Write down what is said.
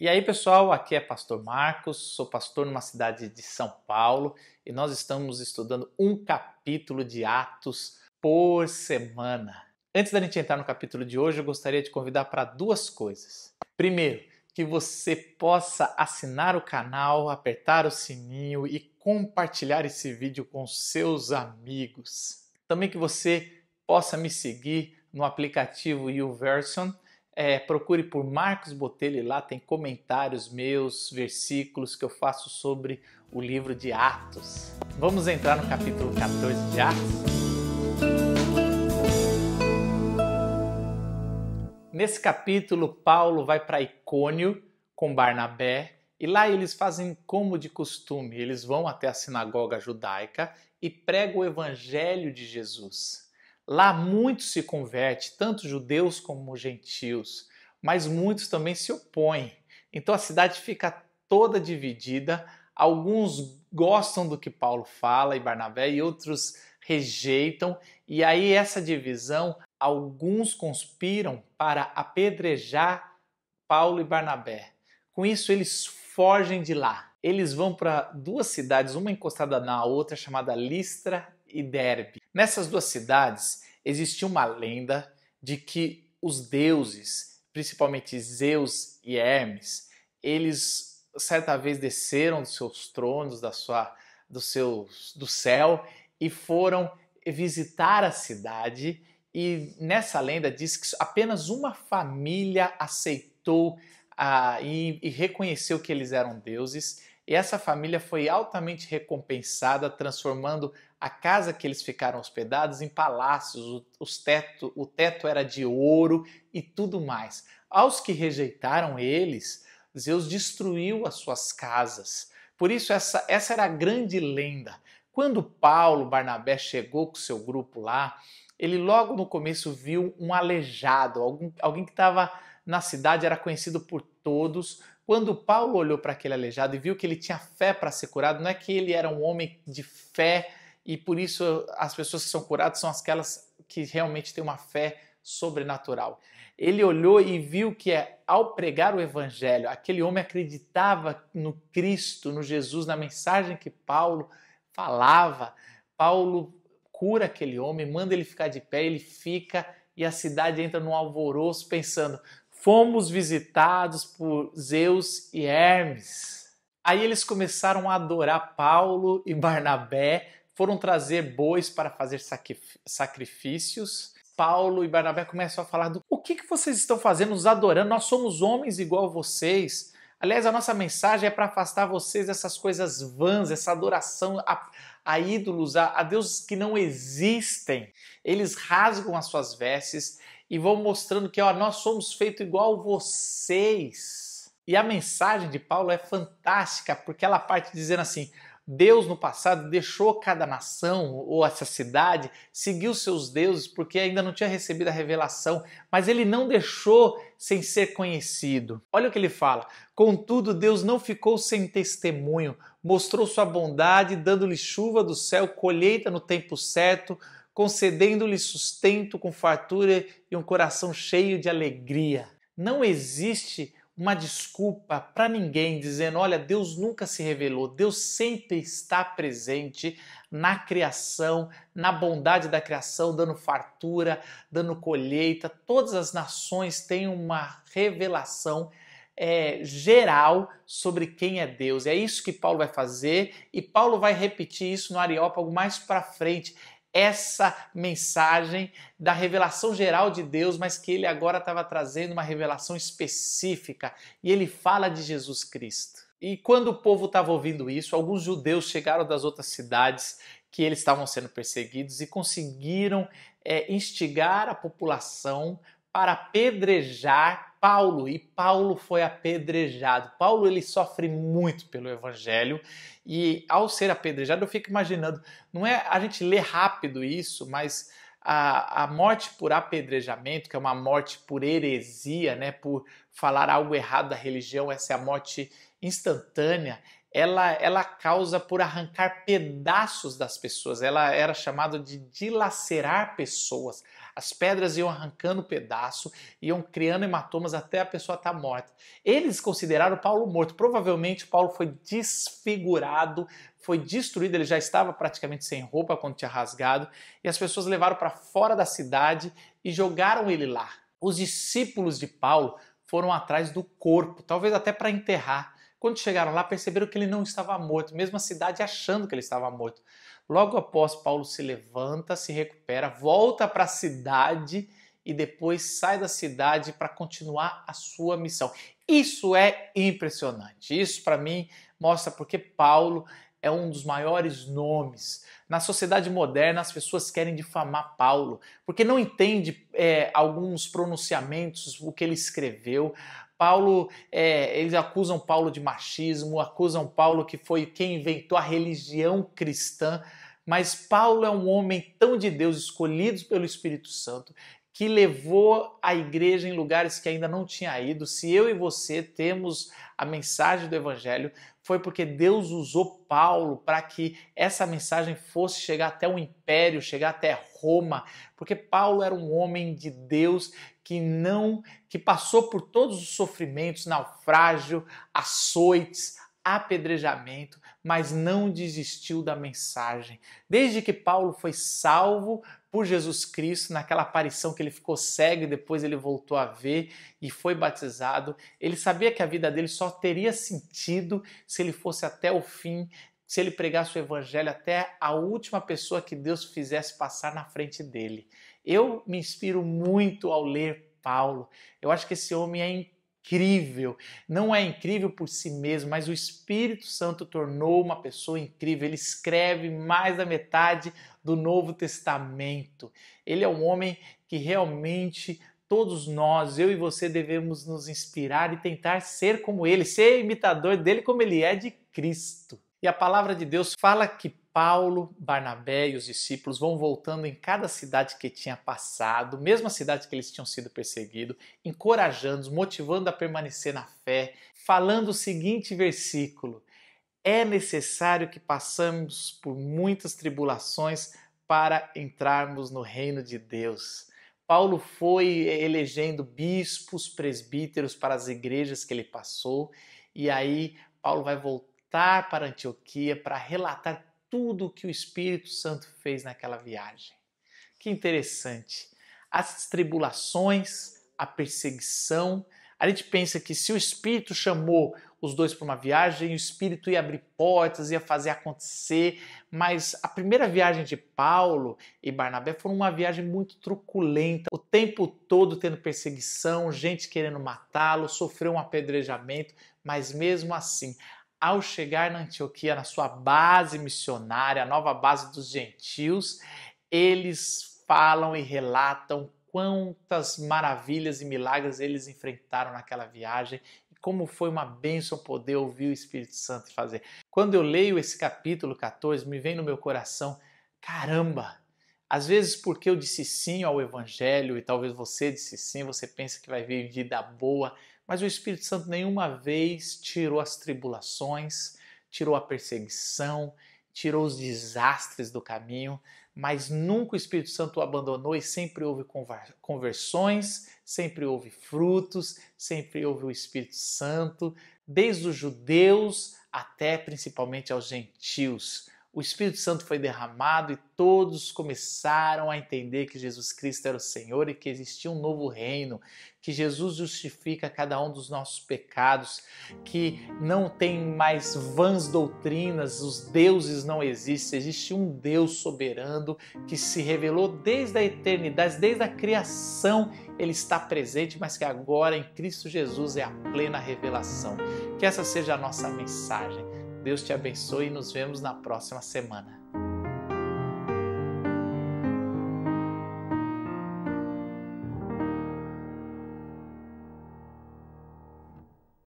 E aí, pessoal, aqui é Pastor Marcos, sou pastor numa cidade de São Paulo e nós estamos estudando um capítulo de Atos por semana. Antes da gente entrar no capítulo de hoje, eu gostaria de convidar para duas coisas. Primeiro, que você possa assinar o canal, apertar o sininho e compartilhar esse vídeo com seus amigos. Também que você possa me seguir no aplicativo YouVersion é, procure por Marcos Botelho lá, tem comentários meus, versículos que eu faço sobre o livro de Atos. Vamos entrar no capítulo 14 de Atos? Nesse capítulo, Paulo vai para Icônio com Barnabé e lá eles fazem como de costume, eles vão até a sinagoga judaica e pregam o evangelho de Jesus. Lá muitos se converte, tanto judeus como gentios, mas muitos também se opõem. Então a cidade fica toda dividida. Alguns gostam do que Paulo fala e Barnabé, e outros rejeitam. E aí, essa divisão, alguns conspiram para apedrejar Paulo e Barnabé. Com isso, eles fogem de lá. Eles vão para duas cidades, uma encostada na outra, chamada Listra e Derbe. Nessas duas cidades existia uma lenda de que os deuses, principalmente Zeus e Hermes, eles certa vez desceram dos seus tronos, da sua, do, seus, do céu e foram visitar a cidade. E nessa lenda diz que apenas uma família aceitou ah, e, e reconheceu que eles eram deuses e essa família foi altamente recompensada, transformando a casa que eles ficaram hospedados em palácios, os teto, o teto era de ouro e tudo mais. Aos que rejeitaram eles, Zeus destruiu as suas casas. Por isso, essa, essa era a grande lenda. Quando Paulo Barnabé chegou com seu grupo lá, ele logo no começo viu um aleijado, alguém, alguém que estava na cidade, era conhecido por todos, quando Paulo olhou para aquele aleijado e viu que ele tinha fé para ser curado, não é que ele era um homem de fé e por isso as pessoas que são curadas são aquelas que realmente têm uma fé sobrenatural. Ele olhou e viu que é, ao pregar o evangelho, aquele homem acreditava no Cristo, no Jesus, na mensagem que Paulo falava. Paulo cura aquele homem, manda ele ficar de pé, ele fica e a cidade entra num alvoroço pensando: fomos visitados por Zeus e Hermes. Aí eles começaram a adorar Paulo e Barnabé, foram trazer bois para fazer sacrifícios. Paulo e Barnabé começam a falar do o que, que vocês estão fazendo, nos adorando, nós somos homens igual a vocês. Aliás, a nossa mensagem é para afastar vocês dessas coisas vãs, essa adoração a, a ídolos, a, a deuses que não existem. Eles rasgam as suas vestes e vão mostrando que ó, nós somos feitos igual vocês. E a mensagem de Paulo é fantástica, porque ela parte dizendo assim: Deus no passado deixou cada nação ou essa cidade seguir os seus deuses porque ainda não tinha recebido a revelação, mas ele não deixou sem ser conhecido. Olha o que ele fala: Contudo, Deus não ficou sem testemunho, mostrou sua bondade, dando-lhe chuva do céu, colheita no tempo certo concedendo-lhe sustento com fartura e um coração cheio de alegria. Não existe uma desculpa para ninguém dizendo: olha, Deus nunca se revelou, Deus sempre está presente na criação, na bondade da criação, dando fartura, dando colheita. Todas as nações têm uma revelação é, geral sobre quem é Deus. É isso que Paulo vai fazer e Paulo vai repetir isso no Areópago mais para frente essa mensagem da revelação geral de Deus, mas que ele agora estava trazendo uma revelação específica, e ele fala de Jesus Cristo. E quando o povo estava ouvindo isso, alguns judeus chegaram das outras cidades que eles estavam sendo perseguidos e conseguiram é, instigar a população para apedrejar Paulo e Paulo foi apedrejado. Paulo ele sofre muito pelo evangelho e ao ser apedrejado eu fico imaginando, não é a gente lê rápido isso, mas a, a morte por apedrejamento, que é uma morte por heresia, né, por falar algo errado da religião, essa é a morte instantânea, ela, ela causa por arrancar pedaços das pessoas. Ela era chamada de dilacerar pessoas. As pedras iam arrancando pedaço, iam criando hematomas até a pessoa estar tá morta. Eles consideraram Paulo morto. Provavelmente Paulo foi desfigurado, foi destruído, ele já estava praticamente sem roupa quando tinha rasgado, e as pessoas levaram para fora da cidade e jogaram ele lá. Os discípulos de Paulo foram atrás do corpo, talvez até para enterrar. Quando chegaram lá, perceberam que ele não estava morto, mesmo a cidade achando que ele estava morto. Logo após, Paulo se levanta, se recupera, volta para a cidade e depois sai da cidade para continuar a sua missão. Isso é impressionante. Isso, para mim, mostra porque Paulo é um dos maiores nomes. Na sociedade moderna, as pessoas querem difamar Paulo, porque não entende é, alguns pronunciamentos, o que ele escreveu. Paulo, é, eles acusam Paulo de machismo, acusam Paulo que foi quem inventou a religião cristã. Mas Paulo é um homem tão de Deus, escolhido pelo Espírito Santo, que levou a igreja em lugares que ainda não tinha ido. Se eu e você temos a mensagem do Evangelho, foi porque Deus usou Paulo para que essa mensagem fosse chegar até o império, chegar até Roma, porque Paulo era um homem de Deus que não que passou por todos os sofrimentos, naufrágio, açoites, apedrejamento, mas não desistiu da mensagem. Desde que Paulo foi salvo por Jesus Cristo, naquela aparição que ele ficou cego e depois ele voltou a ver e foi batizado, ele sabia que a vida dele só teria sentido se ele fosse até o fim, se ele pregasse o evangelho até a última pessoa que Deus fizesse passar na frente dele. Eu me inspiro muito ao ler Paulo. Eu acho que esse homem é incrível incrível. Não é incrível por si mesmo, mas o Espírito Santo tornou uma pessoa incrível. Ele escreve mais da metade do Novo Testamento. Ele é um homem que realmente todos nós, eu e você, devemos nos inspirar e tentar ser como ele, ser imitador dele como ele é de Cristo. E a palavra de Deus fala que Paulo, Barnabé e os discípulos vão voltando em cada cidade que tinha passado, mesmo a cidade que eles tinham sido perseguidos, encorajando-os, motivando a permanecer na fé, falando o seguinte versículo: É necessário que passemos por muitas tribulações para entrarmos no reino de Deus. Paulo foi elegendo bispos, presbíteros para as igrejas que ele passou, e aí Paulo vai voltar para Antioquia para relatar tudo o que o Espírito Santo fez naquela viagem. Que interessante. As tribulações, a perseguição. A gente pensa que se o Espírito chamou os dois para uma viagem, o Espírito ia abrir portas, ia fazer acontecer, mas a primeira viagem de Paulo e Barnabé foi uma viagem muito truculenta, o tempo todo tendo perseguição, gente querendo matá-lo, sofreu um apedrejamento, mas mesmo assim ao chegar na Antioquia, na sua base missionária, a nova base dos gentios, eles falam e relatam quantas maravilhas e milagres eles enfrentaram naquela viagem e como foi uma bênção poder ouvir o Espírito Santo fazer. Quando eu leio esse capítulo 14, me vem no meu coração, caramba, às vezes, porque eu disse sim ao Evangelho, e talvez você disse sim, você pensa que vai vir vida boa, mas o Espírito Santo nenhuma vez tirou as tribulações, tirou a perseguição, tirou os desastres do caminho, mas nunca o Espírito Santo o abandonou e sempre houve conversões, sempre houve frutos, sempre houve o Espírito Santo, desde os judeus até principalmente aos gentios o Espírito Santo foi derramado e todos começaram a entender que Jesus Cristo era o Senhor e que existia um novo reino, que Jesus justifica cada um dos nossos pecados, que não tem mais vãs doutrinas, os deuses não existem, existe um Deus soberano que se revelou desde a eternidade, desde a criação, ele está presente, mas que agora em Cristo Jesus é a plena revelação. Que essa seja a nossa mensagem Deus te abençoe e nos vemos na próxima semana.